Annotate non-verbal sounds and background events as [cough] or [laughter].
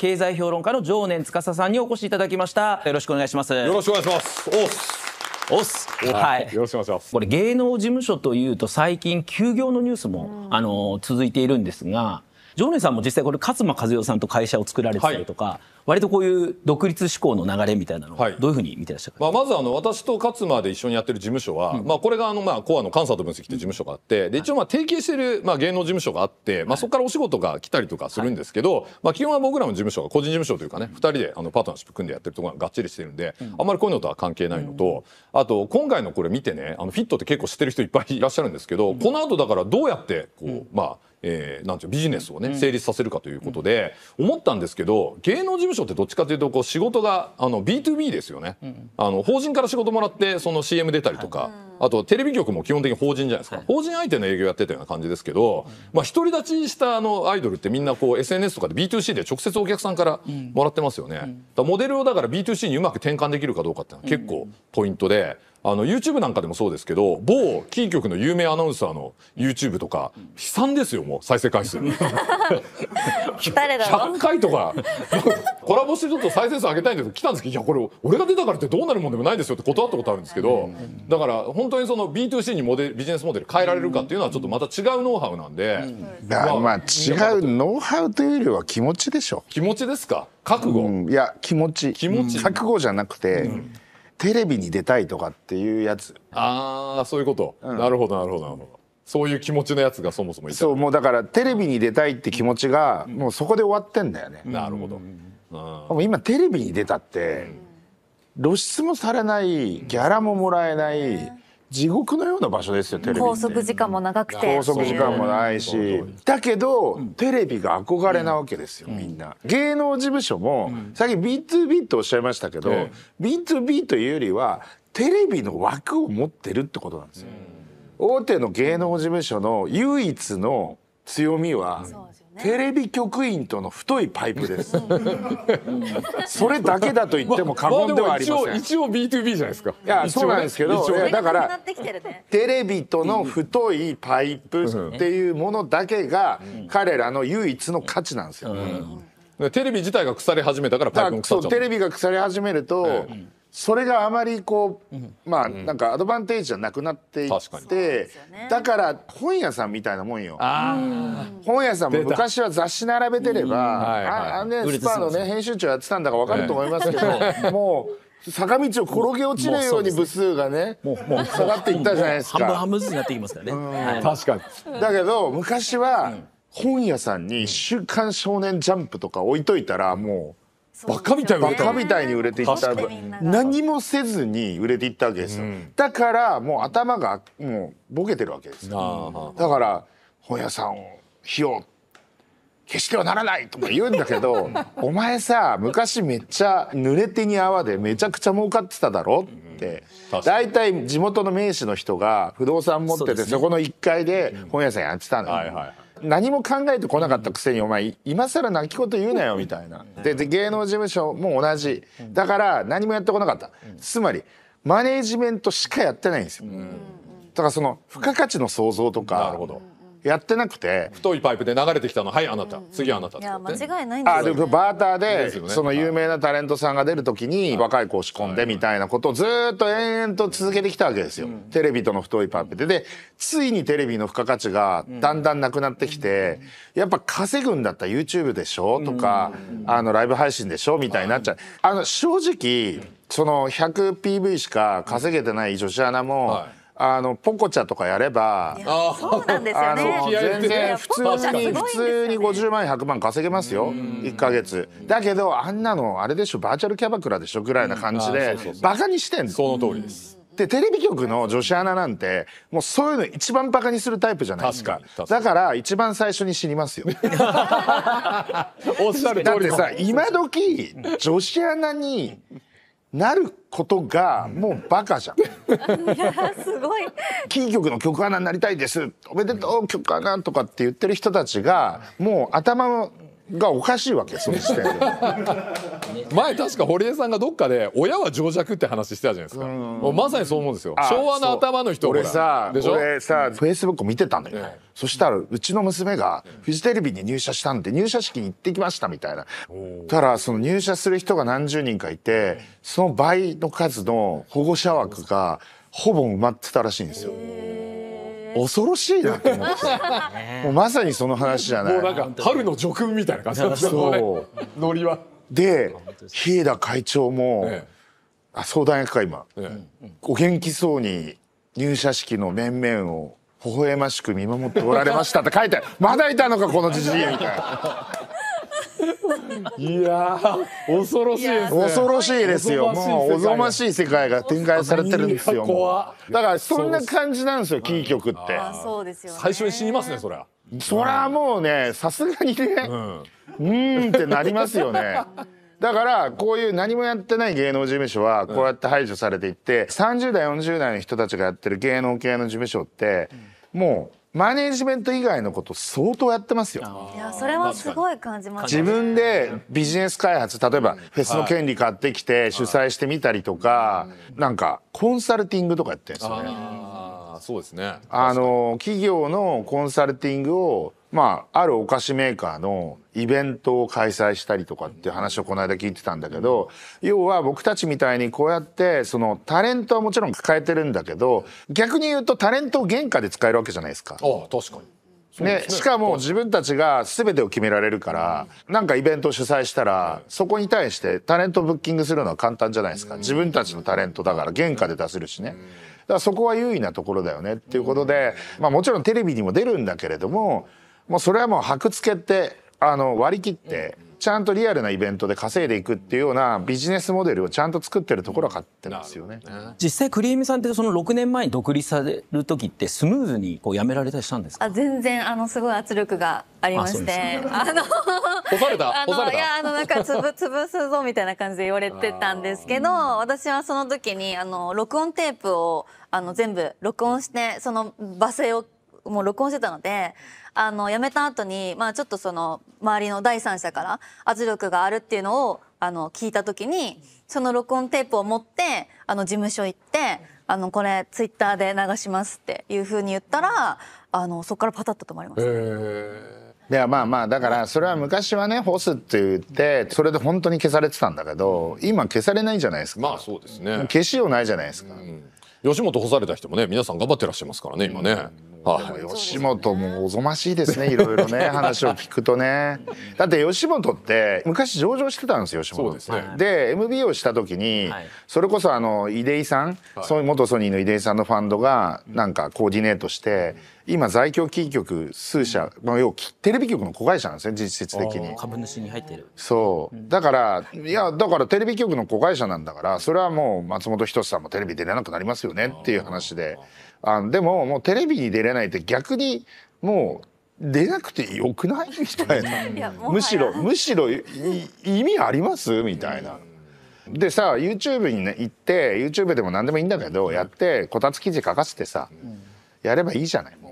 経済評論家の常年司さんにお越しいただきましたよろしくお願いしますよろしくお願いしますおっすおっす。はい。よろしくお願いします。これ芸能事務所というと最近休業のニュースも、あの続いているんですが、常念さんも実際これ勝間和代さんと会社を作られてたりとか、はい、割とこういう独立志向の流れみたいなのどういうふうに見てらっしゃる、はい、まあ、まずあの私と勝間で一緒にやってる事務所は、うん、まあ、これがあのまあコアのカンサート分析って事務所があって、で一応まあ提携してるまあ芸能事務所があって、まあ、そこからお仕事が来たりとかするんですけど、まあ、基本は僕らの事務所が個人事務所というかね、うん、2人であのパートナーシップ組んでやってるところががっちりしてるんで、うん、あんまりこういうのとは関係ないのと、あと今回のこれ見てねあのフィットって結構知ってる人いっぱいいらっしゃるんですけど、この後だからどうやってこう、まあえー、なんていうビジネスをね成立させるかということで、思ったんですけど芸能事務所ってどっちかというとこう仕事があの B2B ですよね、あの法人から仕事もらってその CM 出たりとか、あとテレビ局も基本的に法人じゃないですか、はい、法人相手の営業やってたような感じですけど、まあ、独り立ちしたあのアイドルってみんなこう SNS とかで B2C で直接お客さんからもらってますよね、うん、モデルをだから B2C にうまく転換できるかどうかっていうのは結構ポイントで。あの YouTube なんかでもそうですけど某キー局の有名アナウンサーの YouTube とか悲惨ですよもう再生回数 [laughs] 誰だろ回とか [laughs] コラボしてちょっと再生数上げたいんですけど来たんですけどいやこれ俺が出たからってどうなるもんでもないですよって断ったことあるんですけどだから本本当にその B2C にモデビジネスモデル変えられるかっていうのはちょっとまた違うノウハウなんで、うん、まあ、まあ、違うノウハウというよりは気持ちでしょ気持ちですか覚悟、うん、いや気持ち気持ち覚悟じゃなくて、うん、テレビに出たいとかっていうやつああそういうこと、なるほどなるほどなるほどそういう気持ちのやつがそもそもいたそうもうだからテレビに出たいって気持ちがもうそこで終わってんだよね、なるほど、うん、今テレビに出たって、露出もされないギャラももらえない、地獄のような場所ですよテレビ拘束時間も長くて拘束時間もないしだけど、テレビが憧れなわけですよ、うん、みんな芸能事務所も、うん、さっき B2B とおっしゃいましたけど、ええ、B2B というよりはテレビの枠を持ってるってことなんですよ、大手の芸能事務所の唯一の強みはテレビ局員との太いパイプです [laughs] それだけだと言っても過言ではありません、まあ、一応 B2B じゃないですかいやそうなんですけど、ね、だから、テレビとの太いパイプっていうものだけが彼らの唯一の価値なんですよ、うんうん、テレビ自体が腐り始めたからパイプも腐っちゃうテレビが腐り始めると、ええそれがあまりこう、まあなんかアドバンテージじゃなくなっていって、だから本屋さんみたいなもんよ本屋さんも昔は雑誌並べてれば、ああねスパーのね編集長やってたんだか分かると思いますけど、もう。坂道を転げ落ちるように部数がねもうもう下がっていったじゃないですか半分半分ずつになってきますからね、確かにだけど昔は本屋さんに「週刊少年ジャンプ」とか置いといたらもうバカみたいに売れたに売れていった何もせずに売れていったわけですよ、だからもう頭がもうボケてるわけですよだから本屋さんを火を消してはならないとか言うんだけど [laughs] お前さ昔めっちゃ濡れてに泡でめちゃくちゃ儲かってただろって大体、うん、いい地元の名士の人が不動産持っててそ,、この1階で本屋さんやってたのよ、はいはいはい何も考えてこなかったくせにお前今更泣き言言うなよみたいなで芸能事務所も同じだから何もやってこなかったつまりマネージメントしかやってないんですよだからその付加価値の創造とかやってなくて太いパイプで流れてきたのはいあなた次あなたいや間違いないんですよ、ね、あでバーターで、その有名なタレントさんが出る時に若い子を仕込んでみたいなことをずっと延々と続けてきたわけですよ、うん、テレビとの太いパイプででついにテレビの付加価値がだんだんなくなってきて、うん、やっぱ稼ぐんだったら YouTube でしょとか、うん、あのライブ配信でしょみたいになっちゃう、あの正直その 100PV しか稼げてない女子アナも、はいあのポコチャとかやればそうなんですよね全然普通に普通に50万百100万稼げますよ1か月だけどあんなのあれでしょバーチャルキャバクラでしょぐらいな感じでバカにしてんのその通りですでテレビ局の女子アナなんてもうそういうの一番バカにするタイプじゃないですかだから一番最初に死にますよ [laughs] おっしゃる通りだってさ今時女子アナになることがもうバカじゃん。すごい。キー局の局アナになりたいです。おめでとう局アナとかって言ってる人たちがもう頭のがおかしいわけその時点で [laughs] 前確か堀江さんがどっかで親は情弱って話してたじゃないですかまさにそう思うんですよ昭和の頭の人俺さ俺さ、うん、フェイスブック見てたんだよ、ね、そしたらうちの娘がフジテレビに入社したんで入社式に行ってきましたみたいなただその入社する人が何十人かいてその倍の数の保護者枠がほぼ埋まってたらしいんですよ恐ろしいな思ってもうまさにその話じゃないもうなんか春の叙勲みたいな感じだそうノリはで日枝会長も、ええ、あ相談役か今、ええ、お元気そうに入社式の面々を微笑ましく見守っておられましたって書いてまだいたのかこのじじいみたいないや恐ろしいです恐ろしいですよもうおぞましい世界が展開されてるんですよだからそんな感じなんですよキー局ってそうですよ、ね、最初に死にますねそりゃそりゃもうねさすがにねうんってなりますよね [laughs] だからこういう何もやってない芸能事務所はこうやって排除されていって、うん、30代40代の人たちがやってる芸能系の事務所って、もうマネージメント以外のこと相当やってますよ。いやそれはすごい感じます、自分でビジネス開発例えばフェスの権利買ってきて主催してみたりとか、なんかコンサルティングとかやってるんですよね。あそうですねあの企業のコンサルティングをまあ、あるお菓子メーカーのイベントを開催したりとかっていう話をこの間聞いてたんだけど、要は僕たちみたいにこうやって、そのタレントはもちろん抱えてるんだけど、逆に言うとタレントを原価で使えるわけじゃないですか。ああ、確かに。ね、しかも自分たちが全てを決められるから、なんかイベントを主催したら、そこに対してタレントブッキングするのは簡単じゃないですか。自分たちのタレントだから原価で出せるしね。だからそこは優位なところだよねっていうことで、まあもちろんテレビにも出るんだけれども、もうそれはもう箔付けてあの割り切ってちゃんとリアルなイベントで稼いでいくっていうようなビジネスモデルをちゃんと作ってるところは買ってますよね実際クリームさんってその6年前に独立される時ってスムーズにこう辞められたりしたんですかあ全然あのすごい圧力がありましてあの押された押されたいやあのなんかつぶ [laughs] つぶすぞみたいな感じで言われてたんですけど私はその時にあの録音テープをあの全部録音してその罵声をもう録音してたのであの辞めた後にまあちょっとその周りの第三者から圧力があるっていうのをあの聞いた時にその録音テープを持ってあの事務所行ってあのこれツイッターで流しますっていうふうに言ったらあのそこからパタッと止まりました。でいやまあまあだからそれは昔はね干すって言ってそれで本当に消されてたんだけど今消されないじゃないですかまあそうですね消しようないじゃないですか、うん、吉本干された人もね皆さん頑張ってらっしゃいますからね今ね、うんはい、吉本もおぞましいですねいろいろね [laughs] 話を聞くとねだって吉本って昔上場してたんですよ吉本で,、ね、で m b をした時に、はい、それこそあの出井さん、はい、元ソニーの出井さんのファンドがなんかコーディネートして、うん、今在京金ー局数社、まあ、要はテレビ局の子会社なんですね実質的に株主に入ってるそう、うん、だからいやだからテレビ局の子会社なんだからそれはもう松本人志さんもテレビ出れなくなりますよねっていう話で。あでももうテレビに出れないって逆にもう出なくてよくないみたいなむしろむしろ意味ありますみたいな。でさ YouTube に、ね、行って YouTube でも何でもいいんだけどやってこたつ記事書かせてさ、やればいいじゃないもう。